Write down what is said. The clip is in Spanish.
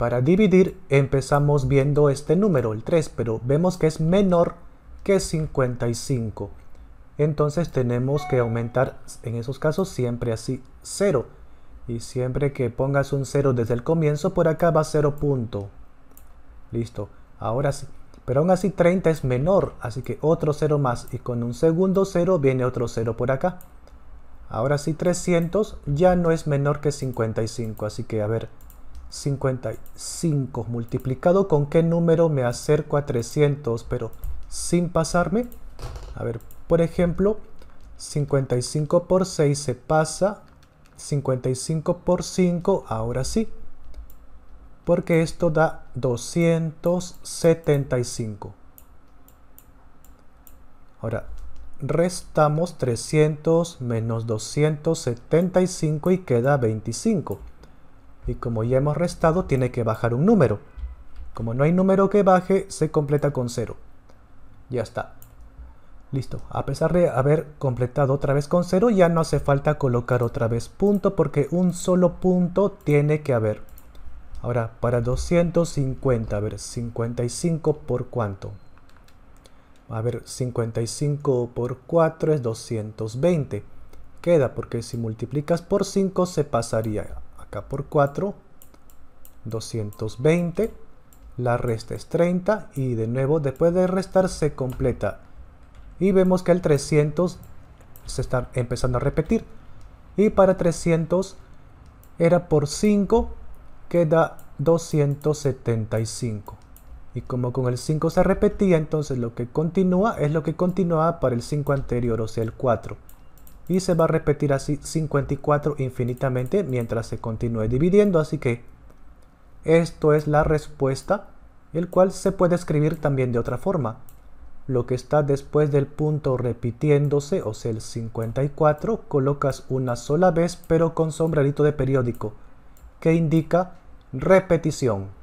Para dividir empezamos viendo este número, el 3, pero vemos que es menor que 55. Entonces tenemos que aumentar, en esos casos, siempre así, 0. Y siempre que pongas un 0 desde el comienzo, por acá va 0 punto. Listo, ahora sí. Pero aún así 30 es menor, así que otro 0 más. Y con un segundo 0 viene otro 0 por acá. Ahora sí 300 ya no es menor que 55, así que a ver, 55 multiplicado con qué número me acerco a 300 pero sin pasarme a ver por ejemplo 55 por 6 se pasa 55 por 5 ahora sí porque esto da 275 ahora restamos 300 menos 275 y queda 25 y como ya hemos restado, tiene que bajar un número. Como no hay número que baje, se completa con 0. Ya está. Listo. A pesar de haber completado otra vez con 0, ya no hace falta colocar otra vez punto porque un solo punto tiene que haber. Ahora, para 250, a ver, 55 por cuánto. A ver, 55 por 4 es 220. Queda porque si multiplicas por 5 se pasaría acá por 4, 220, la resta es 30 y de nuevo después de restar se completa. Y vemos que el 300 se está empezando a repetir. Y para 300 era por 5, queda 275. Y como con el 5 se repetía, entonces lo que continúa es lo que continuaba para el 5 anterior, o sea el 4 y se va a repetir así 54 infinitamente mientras se continúe dividiendo. Así que esto es la respuesta, el cual se puede escribir también de otra forma. Lo que está después del punto repitiéndose, o sea el 54, colocas una sola vez pero con sombrerito de periódico, que indica repetición.